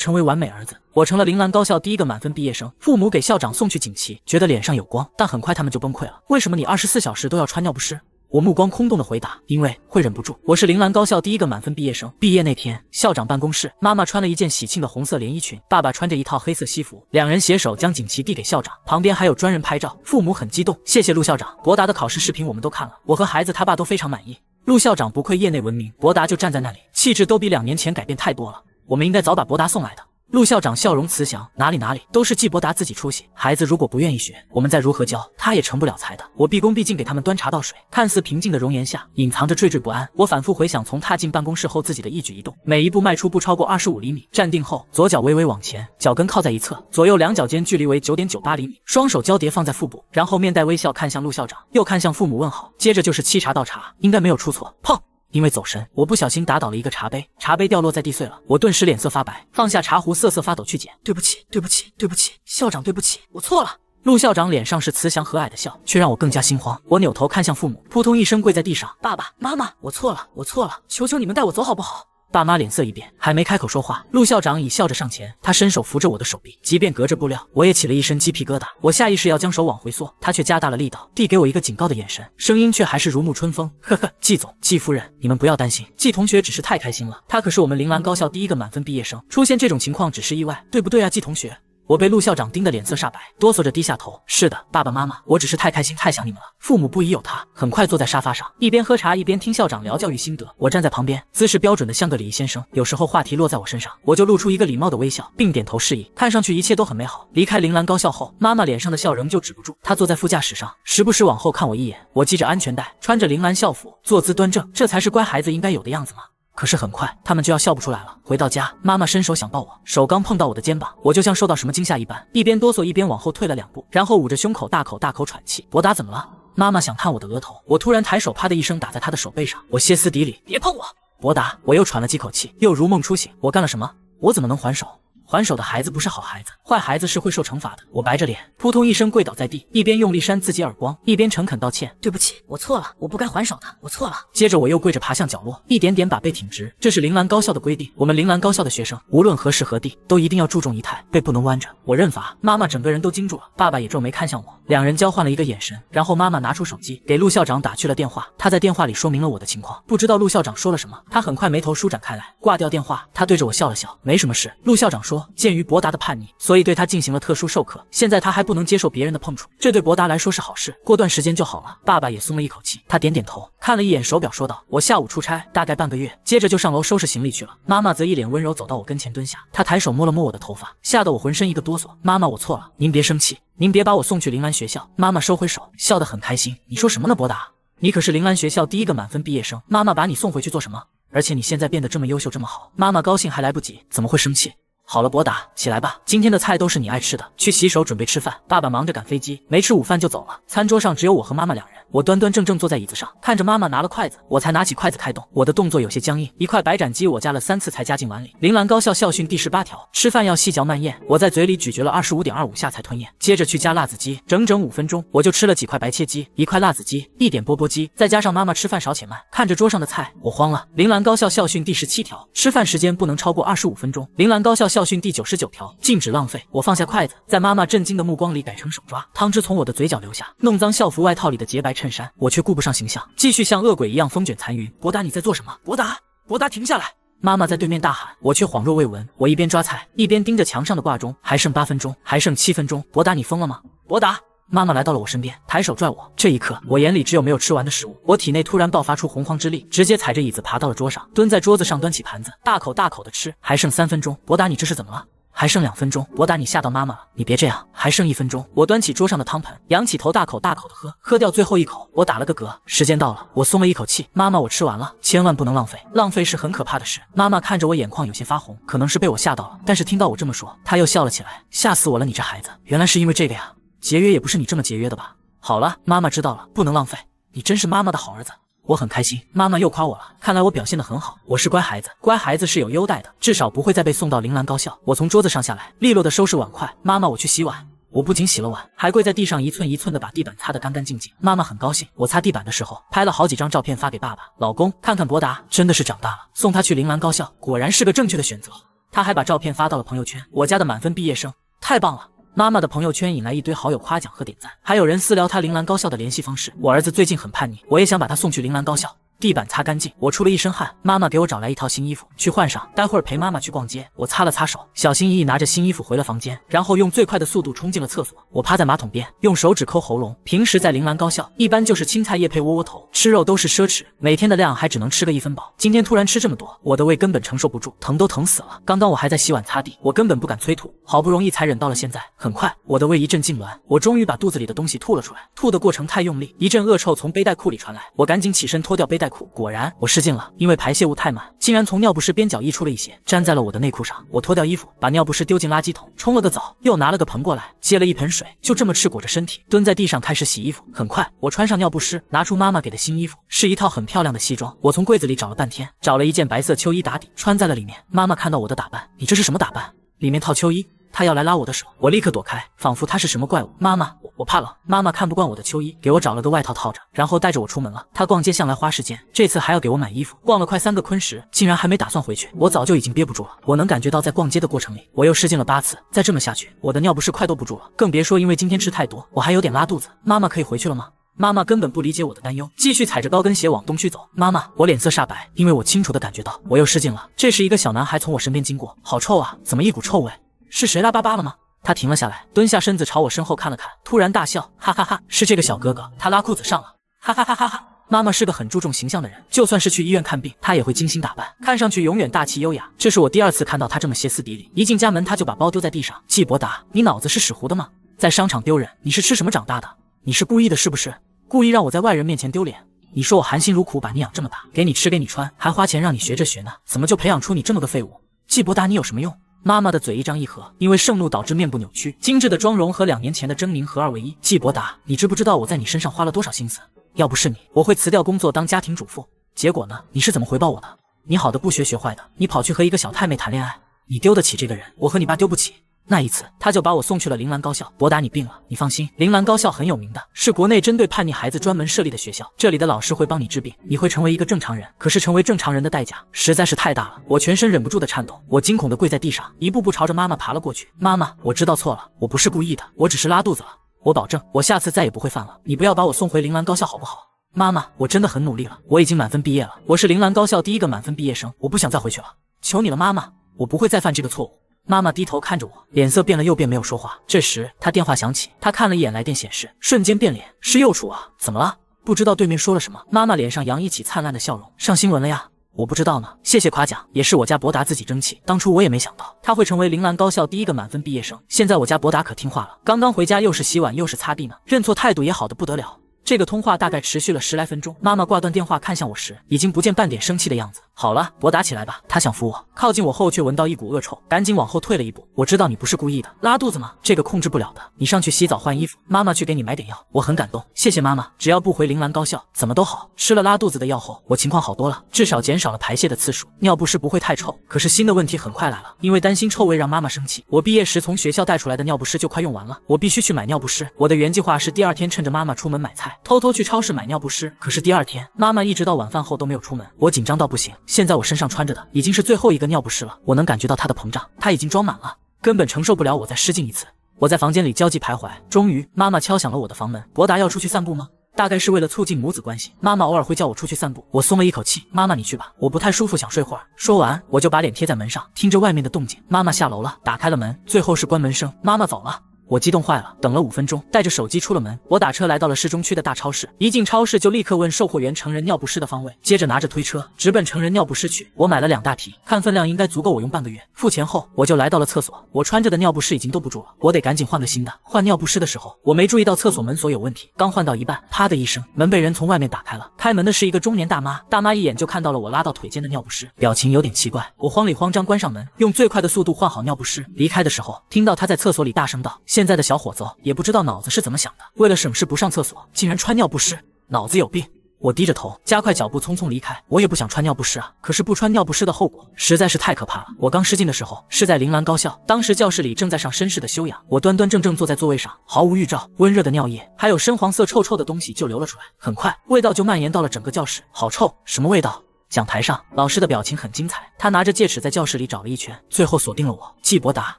成为完美儿子，我成了铃兰高校第一个满分毕业生。父母给校长送去锦旗，觉得脸上有光，但很快他们就崩溃了。为什么你二十四小时都要穿尿不湿？我目光空洞的回答：“因为会忍不住。”我是铃兰高校第一个满分毕业生。毕业那天，校长办公室，妈妈穿了一件喜庆的红色连衣裙，爸爸穿着一套黑色西服，两人携手将锦旗递给校长，旁边还有专人拍照。父母很激动：“谢谢陆校长，博达的考试视频我们都看了，我和孩子他爸都非常满意。”陆校长不愧业内闻名，博达就站在那里，气质都比两年前改变太多了。我们应该早把博达送来的。陆校长笑容慈祥，哪里哪里，都是季伯达自己出息。孩子如果不愿意学，我们再如何教，他也成不了才的。我毕恭毕敬给他们端茶倒水，看似平静的容颜下隐藏着惴惴不安。我反复回想，从踏进办公室后自己的一举一动，每一步迈出不超过二十五厘米，站定后左脚微微往前，脚跟靠在一侧，左右两脚间距离为九点九八厘米，双手交叠放在腹部，然后面带微笑看向陆校长，又看向父母问好，接着就是沏茶倒茶，应该没有出错。碰。因为走神，我不小心打倒了一个茶杯，茶杯掉落在地碎了。我顿时脸色发白，放下茶壶瑟瑟发抖去捡。对不起，对不起，对不起，校长，对不起，我错了。陆校长脸上是慈祥和蔼的笑，却让我更加心慌。我扭头看向父母，扑通一声跪在地上。爸爸妈妈，我错了，我错了，求求你们带我走好不好？爸妈脸色一变，还没开口说话，陆校长已笑着上前，他伸手扶着我的手臂，即便隔着布料，我也起了一身鸡皮疙瘩。我下意识要将手往回缩，他却加大了力道，递给我一个警告的眼神，声音却还是如沐春风。呵呵，季总、季夫人，你们不要担心，季同学只是太开心了。他可是我们铃兰高校第一个满分毕业生，出现这种情况只是意外，对不对啊，季同学？我被陆校长盯得脸色煞白，哆嗦着低下头。是的，爸爸妈妈，我只是太开心，太想你们了。父母不疑有他，很快坐在沙发上，一边喝茶一边听校长聊教育心得。我站在旁边，姿势标准的像个礼仪先生。有时候话题落在我身上，我就露出一个礼貌的微笑，并点头示意。看上去一切都很美好。离开铃兰高校后，妈妈脸上的笑仍旧止不住。她坐在副驾驶上，时不时往后看我一眼。我系着安全带，穿着铃兰校服，坐姿端正，这才是乖孩子应该有的样子吗？可是很快，他们就要笑不出来了。回到家，妈妈伸手想抱我，手刚碰到我的肩膀，我就像受到什么惊吓一般，一边哆嗦一边往后退了两步，然后捂着胸口大口大口喘气。博达，怎么了？妈妈想探我的额头，我突然抬手，啪的一声打在她的手背上。我歇斯底里，别碰我，博达！我又喘了几口气，又如梦初醒。我干了什么？我怎么能还手？还手的孩子不是好孩子，坏孩子是会受惩罚的。我白着脸，扑通一声跪倒在地，一边用力扇自己耳光，一边诚恳道歉：“对不起，我错了，我不该还手的，我错了。”接着我又跪着爬向角落，一点点把背挺直。这是铃兰高校的规定，我们铃兰高校的学生无论何时何地都一定要注重仪态，背不能弯着。我认罚。妈妈整个人都惊住了，爸爸也皱眉看向我，两人交换了一个眼神，然后妈妈拿出手机给陆校长打去了电话。她在电话里说明了我的情况，不知道陆校长说了什么，她很快眉头舒展开来，挂掉电话，她对着我笑了笑：“没什么事。”陆校长说。鉴于博达的叛逆，所以对他进行了特殊授课。现在他还不能接受别人的碰触，这对博达来说是好事，过段时间就好了。爸爸也松了一口气，他点点头，看了一眼手表，说道：“我下午出差，大概半个月。”接着就上楼收拾行李去了。妈妈则一脸温柔走到我跟前蹲下，她抬手摸了摸我的头发，吓得我浑身一个哆嗦。妈妈，我错了，您别生气，您别把我送去铃兰学校。妈妈收回手，笑得很开心。你说什么呢，博达？你可是铃兰学校第一个满分毕业生，妈妈把你送回去做什么？而且你现在变得这么优秀，这么好，妈妈高兴还来不及，怎么会生气？好了，博达，起来吧。今天的菜都是你爱吃的，去洗手准备吃饭。爸爸忙着赶飞机，没吃午饭就走了。餐桌上只有我和妈妈两人。我端端正正坐在椅子上，看着妈妈拿了筷子，我才拿起筷子开动。我的动作有些僵硬，一块白斩鸡我夹了三次才夹进碗里。铃兰高校校训第十八条：吃饭要细嚼慢咽。我在嘴里咀嚼了二十五点二五下才吞咽，接着去夹辣子鸡，整整五分钟我就吃了几块白切鸡、一块辣子鸡、一点钵钵鸡，再加上妈妈吃饭少且慢，看着桌上的菜，我慌了。铃兰高校校训第十七条：吃饭时间不能超过二十五分钟。铃兰高校。校训第九十九条，禁止浪费。我放下筷子，在妈妈震惊的目光里改成手抓，汤汁从我的嘴角流下，弄脏校服外套里的洁白衬衫。我却顾不上形象，继续像恶鬼一样风卷残云。博达，你在做什么？博达，博达，停下来！妈妈在对面大喊，我却恍若未闻。我一边抓菜，一边盯着墙上的挂钟，还剩八分钟，还剩七分钟。博达，你疯了吗？博达。妈妈来到了我身边，抬手拽我。这一刻，我眼里只有没有吃完的食物。我体内突然爆发出洪荒之力，直接踩着椅子爬到了桌上，蹲在桌子上，端起盘子，大口大口的吃。还剩三分钟，博达，你这是怎么了？还剩两分钟，博达，你吓到妈妈了。你别这样。还剩一分钟，我端起桌上的汤盆，仰起头，大口大口的喝，喝掉最后一口。我打了个嗝。时间到了，我松了一口气。妈妈，我吃完了，千万不能浪费，浪费是很可怕的事。妈妈看着我，眼眶有些发红，可能是被我吓到了。但是听到我这么说，她又笑了起来。吓死我了，你这孩子，原来是因为这个呀。节约也不是你这么节约的吧？好了，妈妈知道了，不能浪费。你真是妈妈的好儿子，我很开心。妈妈又夸我了，看来我表现得很好，我是乖孩子。乖孩子是有优待的，至少不会再被送到铃兰高校。我从桌子上下来，利落的收拾碗筷。妈妈，我去洗碗。我不仅洗了碗，还跪在地上一寸一寸的把地板擦得干干净净。妈妈很高兴。我擦地板的时候拍了好几张照片发给爸爸、老公看看。博达真的是长大了，送他去铃兰高校果然是个正确的选择。他还把照片发到了朋友圈。我家的满分毕业生，太棒了。妈妈的朋友圈引来一堆好友夸奖和点赞，还有人私聊她铃兰高校的联系方式。我儿子最近很叛逆，我也想把他送去铃兰高校。地板擦干净，我出了一身汗。妈妈给我找来一套新衣服，去换上。待会儿陪妈妈去逛街。我擦了擦手，小心翼翼拿着新衣服回了房间，然后用最快的速度冲进了厕所。我趴在马桶边，用手指抠喉咙。平时在铃兰高校，一般就是青菜叶配窝窝头，吃肉都是奢侈，每天的量还只能吃个一分饱。今天突然吃这么多，我的胃根本承受不住，疼都疼死了。刚刚我还在洗碗擦地，我根本不敢催吐，好不容易才忍到了现在。很快，我的胃一阵痉挛，我终于把肚子里的东西吐了出来。吐的过程太用力，一阵恶臭从背带裤里传来，我赶紧起身脱掉背带。果然我失禁了，因为排泄物太满，竟然从尿不湿边角溢出了一些，粘在了我的内裤上。我脱掉衣服，把尿不湿丢进垃圾桶，冲了个澡，又拿了个盆过来，接了一盆水，就这么赤裹着身体蹲在地上开始洗衣服。很快，我穿上尿不湿，拿出妈妈给的新衣服，是一套很漂亮的西装。我从柜子里找了半天，找了一件白色秋衣打底，穿在了里面。妈妈看到我的打扮，你这是什么打扮？里面套秋衣？他要来拉我的手，我立刻躲开，仿佛他是什么怪物。妈妈，我怕冷。妈妈看不惯我的秋衣，给我找了个外套套着，然后带着我出门了。他逛街向来花时间，这次还要给我买衣服，逛了快三个昆石，竟然还没打算回去。我早就已经憋不住了，我能感觉到在逛街的过程里，我又失禁了八次。再这么下去，我的尿不湿快兜不住了，更别说因为今天吃太多，我还有点拉肚子。妈妈可以回去了吗？妈妈根本不理解我的担忧，继续踩着高跟鞋往东区走。妈妈，我脸色煞白，因为我清楚的感觉到我又失禁了。这时一个小男孩从我身边经过，好臭啊，怎么一股臭味？是谁拉巴巴了吗？他停了下来，蹲下身子朝我身后看了看，突然大笑，哈哈哈！是这个小哥哥，他拉裤子上了，哈哈哈哈哈！妈妈是个很注重形象的人，就算是去医院看病，她也会精心打扮，看上去永远大气优雅。这是我第二次看到她这么歇斯底里，一进家门她就把包丢在地上。季伯达，你脑子是屎糊的吗？在商场丢人，你是吃什么长大的？你是故意的，是不是？故意让我在外人面前丢脸？你说我含辛茹苦把你养这么大，给你吃给你穿，还花钱让你学这学那，怎么就培养出你这么个废物？季伯达，你有什么用？妈妈的嘴一张一合，因为盛怒导致面部扭曲，精致的妆容和两年前的狰狞合二为一。季伯达，你知不知道我在你身上花了多少心思？要不是你，我会辞掉工作当家庭主妇。结果呢？你是怎么回报我的？你好的不学，学坏的，你跑去和一个小太妹谈恋爱，你丢得起这个人，我和你爸丢不起。那一次，他就把我送去了铃兰高校。博达，你病了，你放心，铃兰高校很有名的，是国内针对叛逆孩子专门设立的学校，这里的老师会帮你治病，你会成为一个正常人。可是成为正常人的代价，实在是太大了。我全身忍不住的颤抖，我惊恐的跪在地上，一步步朝着妈妈爬了过去。妈妈，我知道错了，我不是故意的，我只是拉肚子了。我保证，我下次再也不会犯了。你不要把我送回铃兰高校好不好？妈妈，我真的很努力了，我已经满分毕业了，我是铃兰高校第一个满分毕业生。我不想再回去了，求你了，妈妈，我不会再犯这个错误。妈妈低头看着我，脸色变了又变，没有说话。这时，她电话响起，她看了一眼来电显示，瞬间变脸，是幼楚啊，怎么了？不知道对面说了什么。妈妈脸上洋溢起灿烂的笑容，上新闻了呀？我不知道呢。谢谢夸奖，也是我家博达自己争气。当初我也没想到他会成为铃兰高校第一个满分毕业生。现在我家博达可听话了，刚刚回家又是洗碗又是擦地呢，认错态度也好的不得了。这个通话大概持续了十来分钟，妈妈挂断电话，看向我时，已经不见半点生气的样子。好了，我打起来吧。他想扶我，靠近我后却闻到一股恶臭，赶紧往后退了一步。我知道你不是故意的，拉肚子吗？这个控制不了的，你上去洗澡换衣服，妈妈去给你买点药。我很感动，谢谢妈妈。只要不回铃兰高校，怎么都好。吃了拉肚子的药后，我情况好多了，至少减少了排泄的次数，尿不湿不会太臭。可是新的问题很快来了，因为担心臭味让妈妈生气，我毕业时从学校带出来的尿不湿就快用完了，我必须去买尿不湿。我的原计划是第二天趁着妈妈出门买菜，偷偷去超市买尿不湿。可是第二天妈妈一直到晚饭后都没有出门，我紧张到不行。现在我身上穿着的已经是最后一个尿不湿了，我能感觉到它的膨胀，它已经装满了，根本承受不了我再失禁一次。我在房间里焦急徘徊，终于，妈妈敲响了我的房门。博达要出去散步吗？大概是为了促进母子关系，妈妈偶尔会叫我出去散步。我松了一口气，妈妈你去吧，我不太舒服，想睡会儿。说完，我就把脸贴在门上，听着外面的动静。妈妈下楼了，打开了门，最后是关门声，妈妈走了。我激动坏了，等了五分钟，带着手机出了门。我打车来到了市中区的大超市，一进超市就立刻问售货员成人尿不湿的方位，接着拿着推车直奔成人尿不湿去。我买了两大提，看分量应该足够我用半个月。付钱后，我就来到了厕所。我穿着的尿不湿已经兜不住了，我得赶紧换个新的。换尿不湿的时候，我没注意到厕所门锁有问题，刚换到一半，啪的一声，门被人从外面打开了。开门的是一个中年大妈，大妈一眼就看到了我拉到腿间的尿不湿，表情有点奇怪。我慌里慌张关上门，用最快的速度换好尿不湿。离开的时候，听到她在厕所里大声道：“现在的小伙子也不知道脑子是怎么想的，为了省事不上厕所，竟然穿尿不湿，脑子有病。”我低着头，加快脚步，匆匆离开。我也不想穿尿不湿啊，可是不穿尿不湿的后果实在是太可怕了。我刚失禁的时候是在铃兰高校，当时教室里正在上绅士的修养。我端端正正坐在座位上，毫无预兆，温热的尿液还有深黄色、臭臭的东西就流了出来。很快，味道就蔓延到了整个教室，好臭！什么味道？讲台上，老师的表情很精彩。他拿着戒尺在教室里找了一圈，最后锁定了我，季伯达，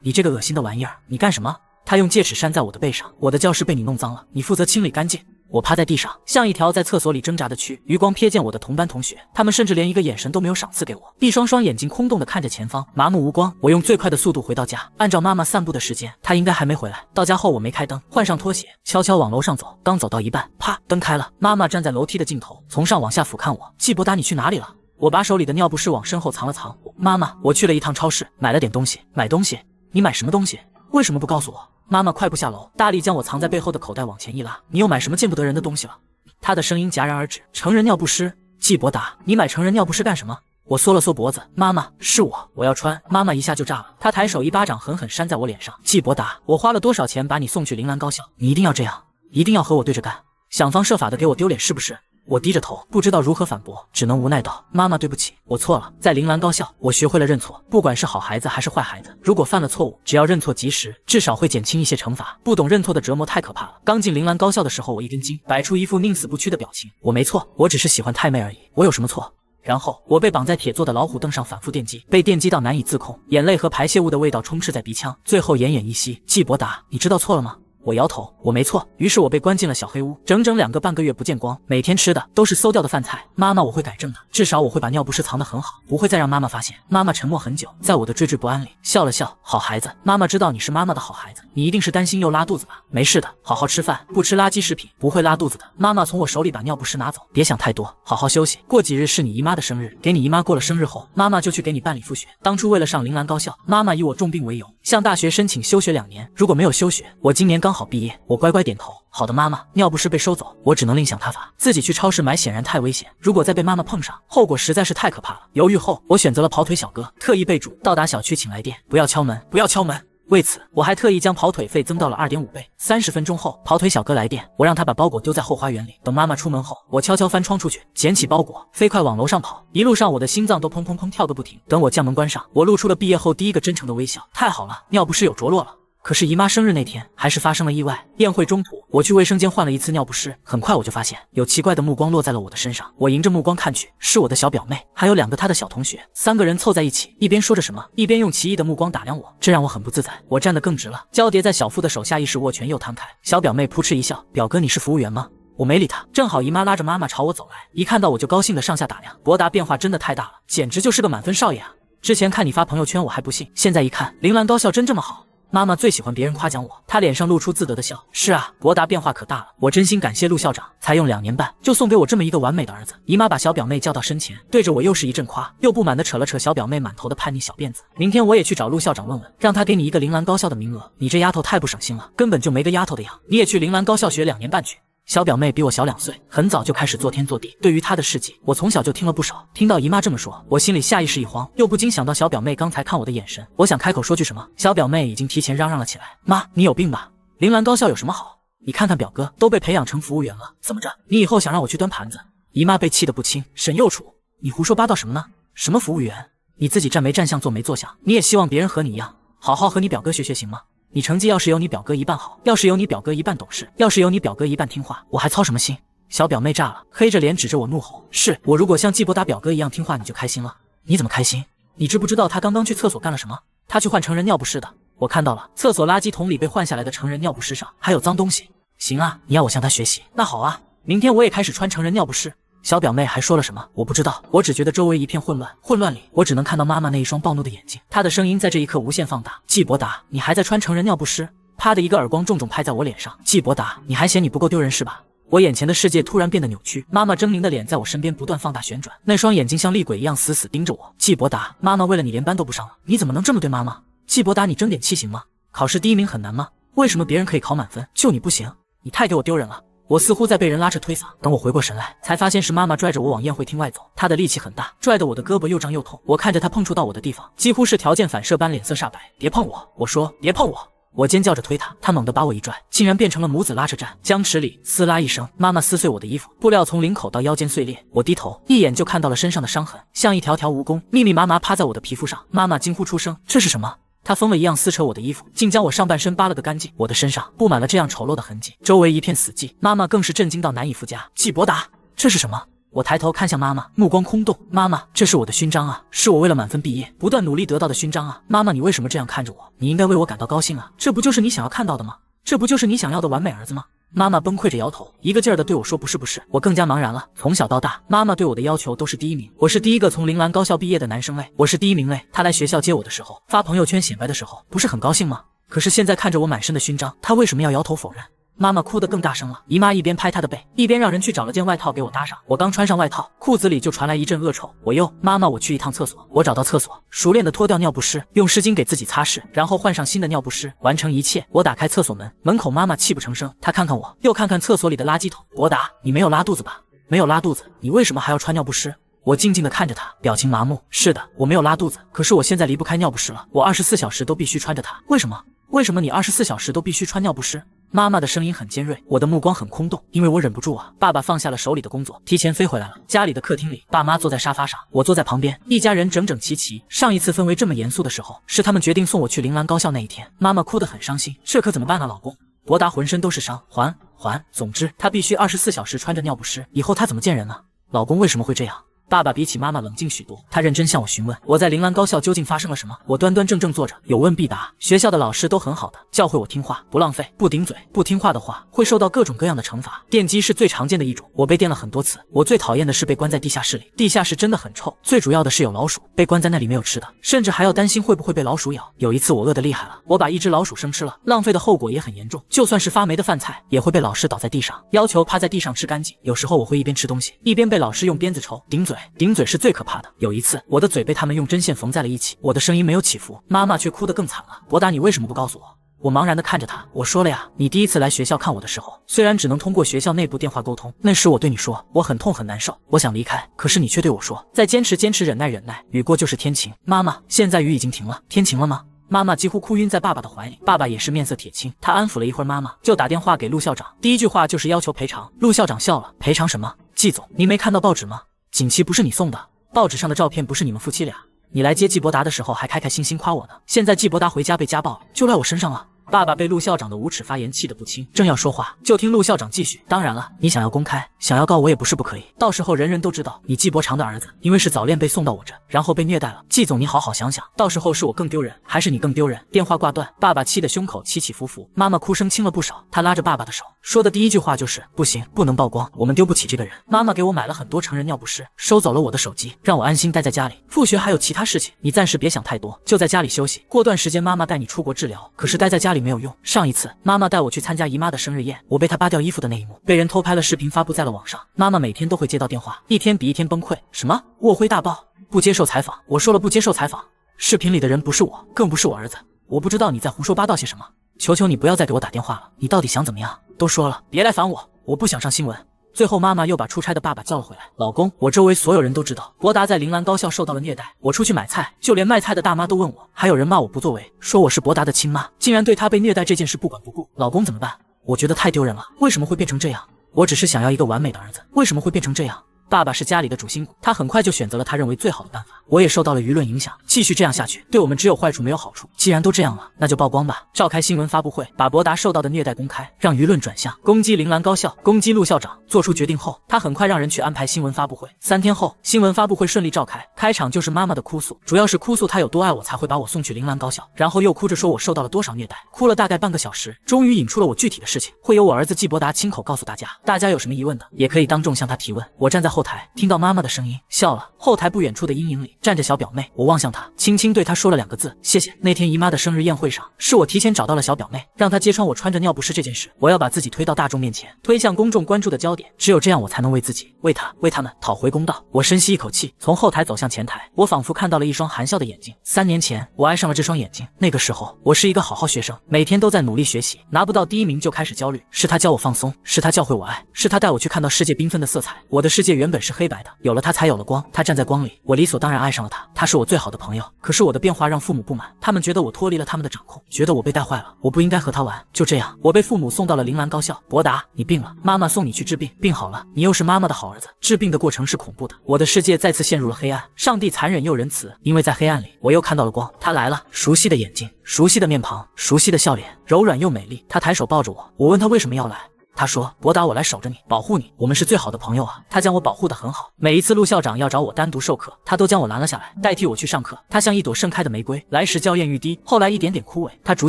你这个恶心的玩意儿，你干什么？他用戒尺扇在我的背上，我的教室被你弄脏了，你负责清理干净。我趴在地上，像一条在厕所里挣扎的蛆。余光瞥见我的同班同学，他们甚至连一个眼神都没有赏赐给我，一双双眼睛空洞的看着前方，麻木无光。我用最快的速度回到家，按照妈妈散步的时间，她应该还没回来。到家后，我没开灯，换上拖鞋，悄悄往楼上走。刚走到一半，啪，灯开了。妈妈站在楼梯的尽头，从上往下俯瞰我。季博达，你去哪里了？我把手里的尿不湿往身后藏了藏。妈妈，我去了一趟超市，买了点东西。买东西？你买什么东西？为什么不告诉我？妈妈快步下楼，大力将我藏在背后的口袋往前一拉。你又买什么见不得人的东西了？她的声音戛然而止。成人尿不湿，季伯达，你买成人尿不湿干什么？我缩了缩脖子。妈妈，是我，我要穿。妈妈一下就炸了，她抬手一巴掌狠狠扇在我脸上。季伯达，我花了多少钱把你送去铃兰高校？你一定要这样，一定要和我对着干，想方设法的给我丢脸，是不是？我低着头，不知道如何反驳，只能无奈道：“妈妈，对不起，我错了。在铃兰高校，我学会了认错。不管是好孩子还是坏孩子，如果犯了错误，只要认错及时，至少会减轻一些惩罚。不懂认错的折磨太可怕了。刚进铃兰高校的时候，我一根筋，摆出一副宁死不屈的表情。我没错，我只是喜欢太妹而已。我有什么错？然后我被绑在铁做的老虎凳上，反复电击，被电击到难以自控，眼泪和排泄物的味道充斥在鼻腔，最后奄奄一息。季伯达，你知道错了吗？”我摇头，我没错。于是我被关进了小黑屋，整整两个半个月不见光，每天吃的都是馊掉的饭菜。妈妈，我会改正的，至少我会把尿不湿藏得很好，不会再让妈妈发现。妈妈沉默很久，在我的惴惴不安里笑了笑：“好孩子，妈妈知道你是妈妈的好孩子，你一定是担心又拉肚子吧？没事的，好好吃饭，不吃垃圾食品不会拉肚子的。”妈妈从我手里把尿不湿拿走，别想太多，好好休息。过几日是你姨妈的生日，给你姨妈过了生日后，妈妈就去给你办理复学。当初为了上铃兰高校，妈妈以我重病为由向大学申请休学两年。如果没有休学，我今年刚。刚好毕业，我乖乖点头。好的，妈妈，尿不湿被收走，我只能另想他法，自己去超市买显然太危险。如果再被妈妈碰上，后果实在是太可怕了。犹豫后，我选择了跑腿小哥，特意备注到达小区请来电，不要敲门，不要敲门。为此，我还特意将跑腿费增到了二点五倍。三十分钟后，跑腿小哥来电，我让他把包裹丢在后花园里，等妈妈出门后，我悄悄翻窗出去，捡起包裹，飞快往楼上跑。一路上，我的心脏都砰砰砰跳个不停。等我将门关上，我露出了毕业后第一个真诚的微笑。太好了，尿不湿有着落了。可是姨妈生日那天，还是发生了意外。宴会中途，我去卫生间换了一次尿不湿，很快我就发现有奇怪的目光落在了我的身上。我迎着目光看去，是我的小表妹，还有两个她的小同学，三个人凑在一起，一边说着什么，一边用奇异的目光打量我，这让我很不自在。我站得更直了，交叠在小腹的手下意识握拳又摊开。小表妹扑哧一笑：“表哥，你是服务员吗？”我没理他，正好姨妈拉着妈妈朝我走来，一看到我就高兴的上下打量。博达变化真的太大了，简直就是个满分少爷啊！之前看你发朋友圈我还不信，现在一看，铃兰高校真这么好。妈妈最喜欢别人夸奖我，她脸上露出自得的笑。是啊，博达变化可大了，我真心感谢陆校长，才用两年半就送给我这么一个完美的儿子。姨妈把小表妹叫到身前，对着我又是一阵夸，又不满地扯了扯小表妹满头的叛逆小辫子。明天我也去找陆校长问问，让他给你一个铃兰高校的名额。你这丫头太不省心了，根本就没个丫头的样。你也去铃兰高校学两年半去。小表妹比我小两岁，很早就开始做天做地。对于她的事迹，我从小就听了不少。听到姨妈这么说，我心里下意识一慌，又不禁想到小表妹刚才看我的眼神。我想开口说句什么，小表妹已经提前嚷嚷了起来：“妈，你有病吧？铃兰高校有什么好？你看看表哥都被培养成服务员了，怎么着？你以后想让我去端盘子？”姨妈被气得不轻：“沈幼楚，你胡说八道什么呢？什么服务员？你自己站没站相，坐没坐相，你也希望别人和你一样？好好和你表哥学学，行吗？”你成绩要是有你表哥一半好，要是有你表哥一半懂事，要是有你表哥一半听话，我还操什么心？小表妹炸了，黑着脸指着我怒吼：“是我！如果像季伯达表哥一样听话，你就开心了。你怎么开心？你知不知道他刚刚去厕所干了什么？他去换成人尿不湿的。我看到了，厕所垃圾桶里被换下来的成人尿不湿上还有脏东西。行啊，你要我向他学习，那好啊，明天我也开始穿成人尿不湿。”小表妹还说了什么？我不知道，我只觉得周围一片混乱，混乱里我只能看到妈妈那一双暴怒的眼睛，她的声音在这一刻无限放大。季伯达，你还在穿成人尿不湿？啪的一个耳光重重拍在我脸上。季伯达，你还嫌你不够丢人是吧？我眼前的世界突然变得扭曲，妈妈狰狞的脸在我身边不断放大旋转，那双眼睛像厉鬼一样死死盯着我。季伯达，妈妈为了你连班都不上了，你怎么能这么对妈妈？季伯达，你争点气行吗？考试第一名很难吗？为什么别人可以考满分，就你不行？你太给我丢人了。我似乎在被人拉扯推搡，等我回过神来，才发现是妈妈拽着我往宴会厅外走。她的力气很大，拽得我的胳膊又胀又痛。我看着她碰触到我的地方，几乎是条件反射般脸色煞白。别碰我！我说别碰我！我尖叫着推她，她猛地把我一拽，竟然变成了母子拉扯战。僵持里，撕拉一声，妈妈撕碎我的衣服，布料从领口到腰间碎裂。我低头，一眼就看到了身上的伤痕，像一条条蜈蚣，密密麻麻趴在我的皮肤上。妈妈惊呼出声：“这是什么？”他疯了一样撕扯我的衣服，竟将我上半身扒了个干净。我的身上布满了这样丑陋的痕迹，周围一片死寂。妈妈更是震惊到难以复加。季伯达，这是什么？我抬头看向妈妈，目光空洞。妈妈，这是我的勋章啊，是我为了满分毕业不断努力得到的勋章啊！妈妈，你为什么这样看着我？你应该为我感到高兴啊！这不就是你想要看到的吗？这不就是你想要的完美儿子吗？妈妈崩溃着摇头，一个劲儿的对我说：“不是，不是。”我更加茫然了。从小到大，妈妈对我的要求都是第一名。我是第一个从铃兰高校毕业的男生嘞，我是第一名嘞。他来学校接我的时候，发朋友圈显摆的时候，不是很高兴吗？可是现在看着我满身的勋章，他为什么要摇头否认？妈妈哭得更大声了，姨妈一边拍她的背，一边让人去找了件外套给我搭上。我刚穿上外套，裤子里就传来一阵恶臭。我又妈妈，我去一趟厕所。我找到厕所，熟练的脱掉尿不湿，用湿巾给自己擦拭，然后换上新的尿不湿，完成一切。我打开厕所门，门口妈妈泣不成声，她看看我又看看厕所里的垃圾桶。博达，你没有拉肚子吧？没有拉肚子，你为什么还要穿尿不湿？我静静的看着她，表情麻木。是的，我没有拉肚子，可是我现在离不开尿不湿了，我二十四小时都必须穿着它。为什么？为什么你二十四小时都必须穿尿不湿？妈妈的声音很尖锐，我的目光很空洞，因为我忍不住啊。爸爸放下了手里的工作，提前飞回来了。家里的客厅里，爸妈坐在沙发上，我坐在旁边，一家人整整齐齐。上一次氛围这么严肃的时候，是他们决定送我去铃兰高校那一天。妈妈哭得很伤心，这可怎么办啊，老公？博达浑身都是伤，还还，总之他必须二十四小时穿着尿不湿，以后他怎么见人呢？老公为什么会这样？爸爸比起妈妈冷静许多，他认真向我询问我在铃兰高校究竟发生了什么。我端端正正坐着，有问必答。学校的老师都很好的，教会我听话，不浪费，不顶嘴。不听话的话会受到各种各样的惩罚，电击是最常见的一种。我被电了很多次。我最讨厌的是被关在地下室里，地下室真的很臭，最主要的是有老鼠。被关在那里没有吃的，甚至还要担心会不会被老鼠咬。有一次我饿得厉害了，我把一只老鼠生吃了，浪费的后果也很严重。就算是发霉的饭菜也会被老师倒在地上，要求趴在地上吃干净。有时候我会一边吃东西，一边被老师用鞭子抽，顶嘴。顶嘴是最可怕的。有一次，我的嘴被他们用针线缝在了一起，我的声音没有起伏，妈妈却哭得更惨了。我打你为什么不告诉我？我茫然的看着他，我说了呀，你第一次来学校看我的时候，虽然只能通过学校内部电话沟通，那时我对你说我很痛很难受，我想离开，可是你却对我说再坚持坚持，忍耐忍耐，雨过就是天晴。妈妈，现在雨已经停了，天晴了吗？妈妈几乎哭晕在爸爸的怀里，爸爸也是面色铁青。他安抚了一会儿妈妈，就打电话给陆校长，第一句话就是要求赔偿。陆校长笑了，赔偿什么？季总，您没看到报纸吗？锦旗不是你送的，报纸上的照片不是你们夫妻俩。你来接季伯达的时候还开开心心夸我呢，现在季伯达回家被家暴，就赖我身上了。爸爸被陆校长的无耻发言气得不轻，正要说话，就听陆校长继续：“当然了，你想要公开，想要告我也不是不可以，到时候人人都知道你季伯常的儿子，因为是早恋被送到我这，然后被虐待了。季总，你好好想想，到时候是我更丢人，还是你更丢人？”电话挂断，爸爸气得胸口起起伏伏，妈妈哭声轻了不少。他拉着爸爸的手，说的第一句话就是：“不行，不能曝光，我们丢不起这个人。”妈妈给我买了很多成人尿不湿，收走了我的手机，让我安心待在家里复学，还有其他事情，你暂时别想太多，就在家里休息。过段时间，妈妈带你出国治疗。可是待在家里。没有用。上一次，妈妈带我去参加姨妈的生日宴，我被她扒掉衣服的那一幕，被人偷拍了视频，发布在了网上。妈妈每天都会接到电话，一天比一天崩溃。什么卧灰大爆？不接受采访？我说了不接受采访。视频里的人不是我，更不是我儿子。我不知道你在胡说八道些什么。求求你不要再给我打电话了。你到底想怎么样？都说了，别来烦我。我不想上新闻。最后，妈妈又把出差的爸爸叫了回来。老公，我周围所有人都知道，博达在铃兰高校受到了虐待。我出去买菜，就连卖菜的大妈都问我。还有人骂我不作为，说我是博达的亲妈，竟然对他被虐待这件事不管不顾。老公怎么办？我觉得太丢人了。为什么会变成这样？我只是想要一个完美的儿子。为什么会变成这样？爸爸是家里的主心骨，他很快就选择了他认为最好的办法。我也受到了舆论影响，继续这样下去对我们只有坏处没有好处。既然都这样了，那就曝光吧，召开新闻发布会，把博达受到的虐待公开，让舆论转向攻击铃兰高校，攻击陆校长。做出决定后，他很快让人去安排新闻发布会。三天后，新闻发布会顺利召开，开场就是妈妈的哭诉，主要是哭诉她有多爱我才会把我送去铃兰高校，然后又哭着说我受到了多少虐待，哭了大概半个小时，终于引出了我具体的事情，会由我儿子季博达亲口告诉大家。大家有什么疑问的，也可以当众向他提问。我站在后。后台听到妈妈的声音笑了。后台不远处的阴影里站着小表妹，我望向她，轻轻对她说了两个字：谢谢。那天姨妈的生日宴会上，是我提前找到了小表妹，让她揭穿我穿着尿不湿这件事。我要把自己推到大众面前，推向公众关注的焦点。只有这样，我才能为自己、为她、为他们讨回公道。我深吸一口气，从后台走向前台。我仿佛看到了一双含笑的眼睛。三年前，我爱上了这双眼睛。那个时候，我是一个好好学生，每天都在努力学习，拿不到第一名就开始焦虑。是他教我放松，是他教会我爱，是他带我去看到世界缤纷的色彩。我的世界原。本是黑白的，有了他才有了光。他站在光里，我理所当然爱上了他。他是我最好的朋友。可是我的变化让父母不满，他们觉得我脱离了他们的掌控，觉得我被带坏了。我不应该和他玩。就这样，我被父母送到了铃兰高校。博达，你病了，妈妈送你去治病。病好了，你又是妈妈的好儿子。治病的过程是恐怖的，我的世界再次陷入了黑暗。上帝残忍又仁慈，因为在黑暗里，我又看到了光。他来了，熟悉的眼睛，熟悉的面庞，熟悉的笑脸，柔软又美丽。他抬手抱着我，我问他为什么要来。他说：“博达，我来守着你，保护你。我们是最好的朋友啊。”他将我保护的很好。每一次陆校长要找我单独授课，他都将我拦了下来，代替我去上课。他像一朵盛开的玫瑰，来时娇艳欲滴，后来一点点枯萎。他逐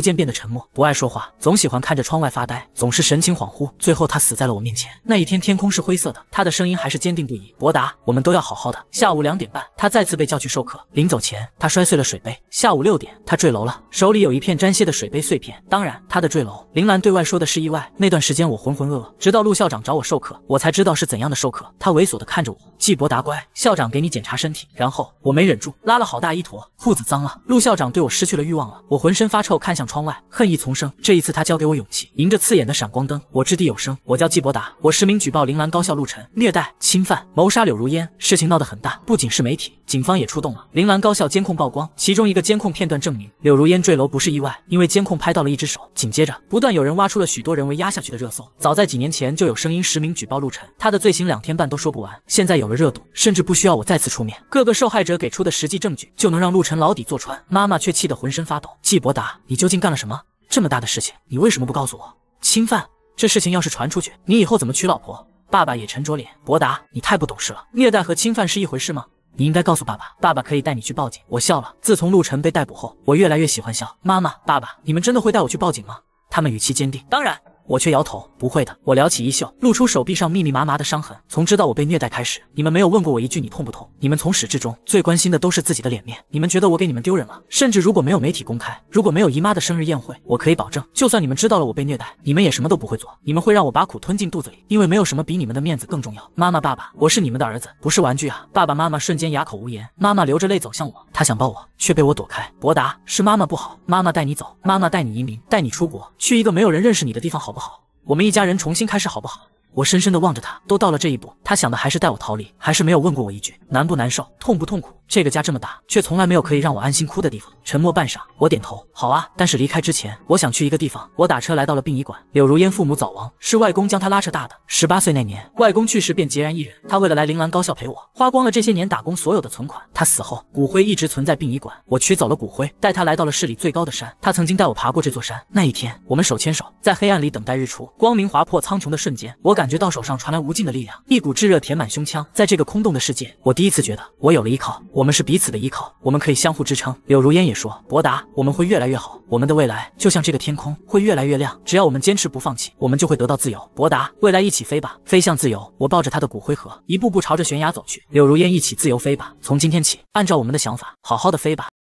渐变得沉默，不爱说话，总喜欢看着窗外发呆，总是神情恍惚。最后他死在了我面前。那一天天空是灰色的，他的声音还是坚定不移。博达，我们都要好好的。下午两点半，他再次被叫去授课。临走前，他摔碎了水杯。下午六点，他坠楼了，手里有一片粘血的水杯碎片。当然，他的坠楼，林兰对外说的是意外。那段时间我浑。浑浑噩噩，直到陆校长找我授课，我才知道是怎样的授课。他猥琐的看着我，季伯达乖，校长给你检查身体。然后我没忍住，拉了好大一坨，裤子脏了。陆校长对我失去了欲望了，我浑身发臭，看向窗外，恨意丛生。这一次他教给我勇气，迎着刺眼的闪光灯，我掷地有声。我叫季伯达，我实名举报铃兰高校陆晨虐待、侵犯、谋杀柳如烟。事情闹得很大，不仅是媒体，警方也出动了。铃兰高校监控曝光，其中一个监控片段证明柳如烟坠楼不是意外，因为监控拍到了一只手。紧接着，不断有人挖出了许多人为压下去的热搜。早在几年前就有声音实名举报陆晨，他的罪行两天半都说不完。现在有了热度，甚至不需要我再次出面，各个受害者给出的实际证据就能让陆晨牢底坐穿。妈妈却气得浑身发抖。季伯达，你究竟干了什么？这么大的事情，你为什么不告诉我？侵犯这事情要是传出去，你以后怎么娶老婆？爸爸也沉着脸，伯达，你太不懂事了。虐待和侵犯是一回事吗？你应该告诉爸爸，爸爸可以带你去报警。我笑了。自从陆晨被逮捕后，我越来越喜欢笑。妈妈、爸爸，你们真的会带我去报警吗？他们语气坚定，当然。我却摇头，不会的。我撩起衣袖，露出手臂上密密麻麻的伤痕。从知道我被虐待开始，你们没有问过我一句你痛不痛？你们从始至终最关心的都是自己的脸面。你们觉得我给你们丢人了？甚至如果没有媒体公开，如果没有姨妈的生日宴会，我可以保证，就算你们知道了我被虐待，你们也什么都不会做。你们会让我把苦吞进肚子里，因为没有什么比你们的面子更重要。妈妈，爸爸，我是你们的儿子，不是玩具啊！爸爸妈妈瞬间哑口无言。妈妈流着泪走向我，她想抱我，却被我躲开。博达，是妈妈不好，妈妈带你走，妈妈带你移民，带你出国，去一个没有人认识你的地方好。不好，我们一家人重新开始，好不好？我深深的望着他，都到了这一步，他想的还是带我逃离，还是没有问过我一句难不难受，痛不痛苦。这个家这么大，却从来没有可以让我安心哭的地方。沉默半晌，我点头，好啊。但是离开之前，我想去一个地方。我打车来到了殡仪馆。柳如烟父母早亡，是外公将她拉扯大的。十八岁那年，外公去世便孑然一人。他为了来铃兰高校陪我，花光了这些年打工所有的存款。他死后骨灰一直存在殡仪馆，我取走了骨灰，带他来到了市里最高的山。他曾经带我爬过这座山。那一天，我们手牵手，在黑暗里等待日出。光明划破苍穹的瞬间，我感。感觉到手上传来无尽的力量，一股炙热填满胸腔。在这个空洞的世界，我第一次觉得我有了依靠。我们是彼此的依靠，我们可以相互支撑。柳如烟也说：“博达，我们会越来越好。我们的未来就像这个天空，会越来越亮。只要我们坚持不放弃，我们就会得到自由。”博达，未来一起飞吧，飞向自由。我抱着他的骨灰盒，一步步朝着悬崖走去。柳如烟，一起自由飞吧。从今天起，按照我们的想法，好好的飞吧。